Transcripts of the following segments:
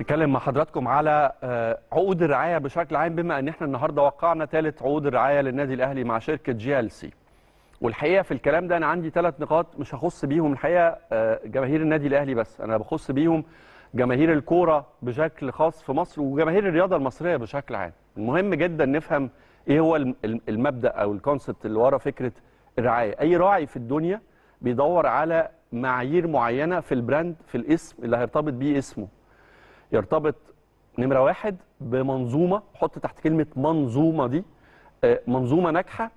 نتكلم مع حضراتكم على آه، عقود الرعايه بشكل عام بما ان احنا النهارده وقعنا ثالث عقود الرعايه للنادي الاهلي مع شركه جي ال سي. والحقيقه في الكلام ده انا عندي ثلاث نقاط مش هخص بيهم الحقيقه آه، جماهير النادي الاهلي بس انا بخص بيهم جماهير الكوره بشكل خاص في مصر وجماهير الرياضه المصريه بشكل عام. المهم جدا نفهم ايه هو المبدا او الكونسبت اللي ورا فكره الرعايه. اي راعي في الدنيا بيدور على معايير معينه في البراند في الاسم اللي هيرتبط بيه اسمه يرتبط نمره واحد بمنظومه حط تحت كلمه منظومه دي آه، منظومه ناجحه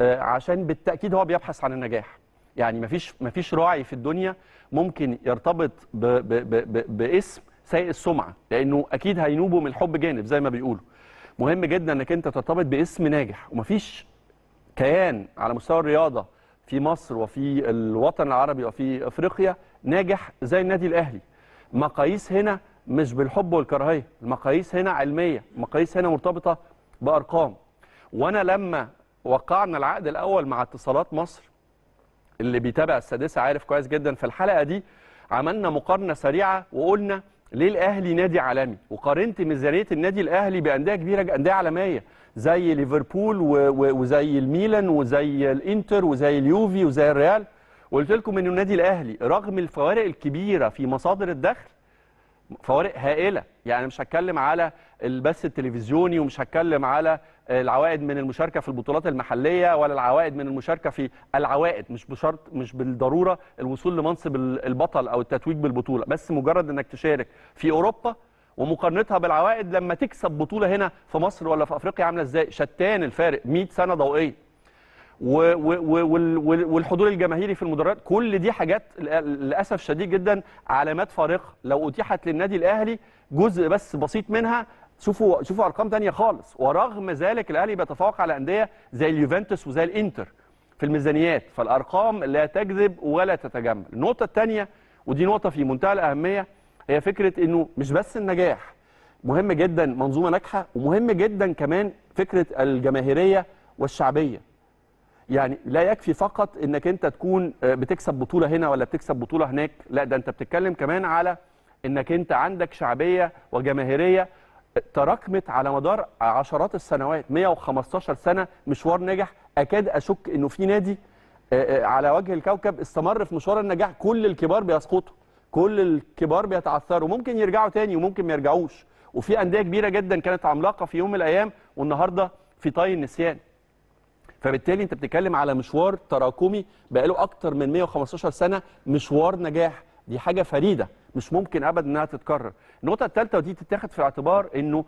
آه، عشان بالتاكيد هو بيبحث عن النجاح يعني مفيش مفيش راعي في الدنيا ممكن يرتبط بـ بـ بـ بـ باسم سيء السمعه لانه اكيد هينوبه من الحب جانب زي ما بيقولوا مهم جدا انك انت ترتبط باسم ناجح ومفيش كيان على مستوى الرياضه في مصر وفي الوطن العربي وفي افريقيا ناجح زي النادي الاهلي مقاييس هنا مش بالحب والكراهيه المقاييس هنا علميه المقاييس هنا مرتبطه بارقام وانا لما وقعنا العقد الاول مع اتصالات مصر اللي بيتابع السادسه عارف كويس جدا في الحلقه دي عملنا مقارنه سريعه وقلنا ليه الاهلي نادي عالمي وقارنت ميزانيه النادي الاهلي بانديه كبيره انديه عالميه زي ليفربول وزي الميلان وزي الانتر وزي اليوفي وزي الريال وقلت لكم ان النادي الاهلي رغم الفوارق الكبيره في مصادر الدخل فوارق هائله يعني مش هتكلم على البث التلفزيوني ومش هتكلم على العوائد من المشاركه في البطولات المحليه ولا العوائد من المشاركه في العوائد مش بشرط مش بالضروره الوصول لمنصب البطل او التتويج بالبطوله بس مجرد انك تشارك في اوروبا ومقارنتها بالعوائد لما تكسب بطوله هنا في مصر ولا في افريقيا عامله ازاي شتان الفارق 100 سنه ضوئيه والحضور الجماهيري في المدرجات كل دي حاجات للاسف شديد جدا علامات فارقه لو اتيحت للنادي الاهلي جزء بس بسيط منها شوفوا شوفوا ارقام ثانيه خالص ورغم ذلك الاهلي بيتفوق على انديه زي اليوفنتوس وزي الانتر في الميزانيات فالارقام لا تكذب ولا تتجمل النقطه الثانيه ودي نقطه في منتهى الاهميه هي فكره انه مش بس النجاح مهم جدا منظومه ناجحه ومهم جدا كمان فكره الجماهيريه والشعبيه يعني لا يكفي فقط انك انت تكون آه، بتكسب بطوله هنا ولا بتكسب بطوله هناك لا ده انت بتتكلم كمان على انك انت عندك شعبيه وجماهيريه آه، تراكمت على مدار عشرات السنوات 115 سنه مشوار نجح اكاد اشك انه في نادي آه، على وجه الكوكب استمر في مشوار النجاح كل الكبار بيسقطوا كل الكبار بيتعثروا ممكن يرجعوا تاني وممكن ما يرجعوش وفي انديه كبيره جدا كانت عملاقه في يوم من الايام والنهارده في طي النسيان فبالتالي انت بتتكلم على مشوار تراكمي بقاله اكتر من 115 سنه مشوار نجاح دي حاجه فريده مش ممكن ابدا انها تتكرر النقطه الثالثه ودي تتاخد في الاعتبار انه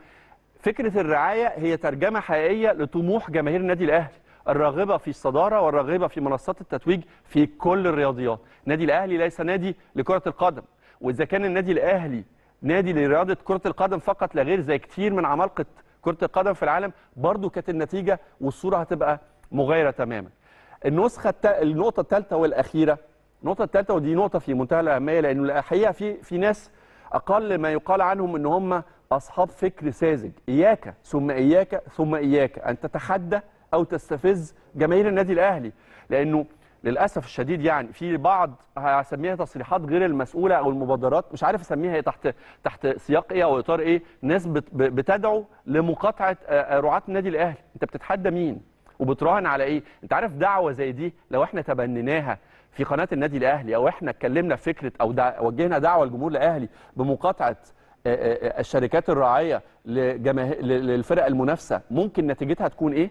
فكره الرعايه هي ترجمه حقيقيه لطموح جماهير النادي الاهلي الراغبه في الصداره والراغبه في منصات التتويج في كل الرياضيات النادي الاهلي ليس نادي لكره القدم واذا كان النادي الاهلي نادي لرياضه كره القدم فقط لا غير زي كتير من عمالقه كره القدم في العالم برضه كانت النتيجه والصوره هتبقى مغايره تماما النسخه النقطه الثالثه والاخيره النقطه الثالثه ودي نقطه في منتهى الاهميه لان الحقيقه في في ناس اقل ما يقال عنهم ان هم اصحاب فكر ساذج اياك ثم اياك ثم اياك ان تتحدى او تستفز جماهير النادي الاهلي لانه للاسف الشديد يعني في بعض هسميها تصريحات غير المسؤوله او المبادرات مش عارف اسميها إيه، تحت تحت سياق ايه او اطار ايه ناس بتدعو لمقاطعه رعاه النادي الاهلي انت بتتحدى مين وبتراهن على ايه انت عارف دعوه زي دي لو احنا تبنيناها في قناه النادي الاهلي او احنا اتكلمنا في فكره او دع... وجهنا دعوه للجمهور الاهلي بمقاطعه آه، آه، آه، الشركات الراعيه لجماه... للفرق المنافسه ممكن نتيجتها تكون ايه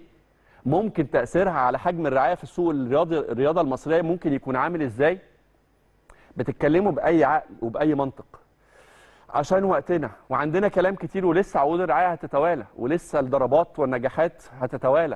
ممكن تاثيرها على حجم الرعايه في السوق الرياضي الرياضه المصريه ممكن يكون عامل ازاي بتتكلموا باي عقل وباي منطق عشان وقتنا وعندنا كلام كتير ولسه عقود الرعايه هتتوالى ولسه الضربات والنجاحات هتتوالى